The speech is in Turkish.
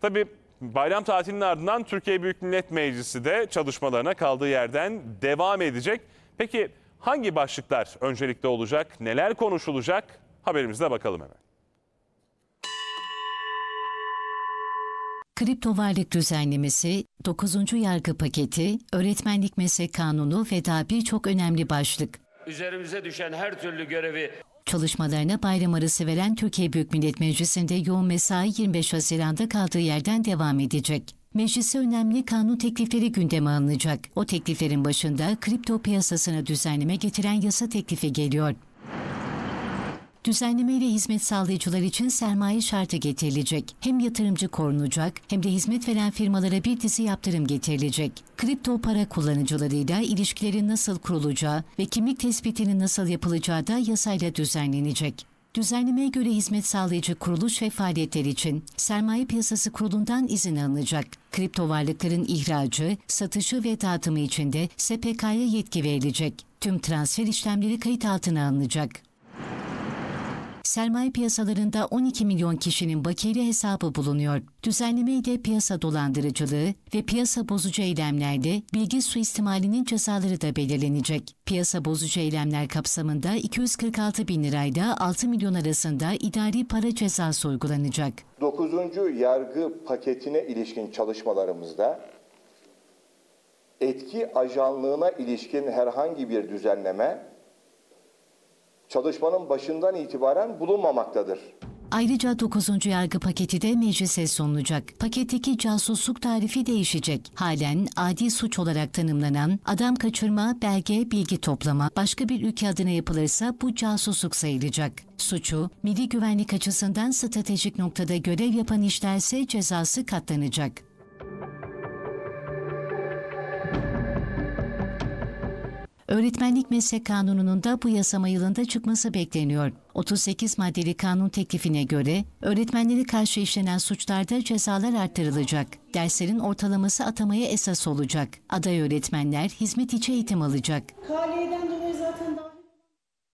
Tabii bayram tatilinin ardından Türkiye Büyük Millet Meclisi de çalışmalarına kaldığı yerden devam edecek. Peki hangi başlıklar öncelikte olacak, neler konuşulacak haberimize bakalım hemen. Kripto varlık düzenlemesi, 9. yargı paketi, öğretmenlik meslek kanunu ve daha birçok önemli başlık. Üzerimize düşen her türlü görevi Çalışmalarına bayram arası veren Türkiye Büyük Millet Meclisi'nde yoğun mesai 25 Haziran'da kaldığı yerden devam edecek. Meclise önemli kanun teklifleri gündeme alınacak. O tekliflerin başında kripto piyasasına düzenleme getiren yasa teklifi geliyor. Düzenlemeyle hizmet sağlayıcılar için sermaye şartı getirilecek. Hem yatırımcı korunacak hem de hizmet veren firmalara bir dizi yaptırım getirilecek. Kripto para kullanıcılarıyla ilişkilerin nasıl kurulacağı ve kimlik tespitinin nasıl yapılacağı da yasayla düzenlenecek. Düzenlemeye göre hizmet sağlayıcı kuruluş ve faaliyetler için sermaye piyasası kurulundan izin alınacak. Kripto varlıkların ihracı, satışı ve dağıtımı için de SPK'ya yetki verilecek. Tüm transfer işlemleri kayıt altına alınacak. Sermaye piyasalarında 12 milyon kişinin bakiyeli hesabı bulunuyor. Düzenleme ile piyasa dolandırıcılığı ve piyasa bozucu eylemlerde bilgi suistimalinin cezaları da belirlenecek. Piyasa bozucu eylemler kapsamında 246 bin lirayla 6 milyon arasında idari para cezası uygulanacak. 9. yargı paketine ilişkin çalışmalarımızda etki ajanlığına ilişkin herhangi bir düzenleme çalışmanın başından itibaren bulunmamaktadır. Ayrıca 9. yargı paketi de meclise sunulacak. Paketteki casusluk tarifi değişecek. Halen adi suç olarak tanımlanan adam kaçırma, belge, bilgi toplama başka bir ülke adına yapılırsa bu casusluk sayılacak. Suçu, milli güvenlik açısından stratejik noktada görev yapan işlerse cezası katlanacak. Öğretmenlik Meslek Kanunu'nun da bu yasama yılında çıkması bekleniyor. 38 maddeli kanun teklifine göre öğretmenleri karşı işlenen suçlarda cezalar artırılacak, Derslerin ortalaması atamaya esas olacak. Aday öğretmenler hizmet içi eğitim alacak. Kaleden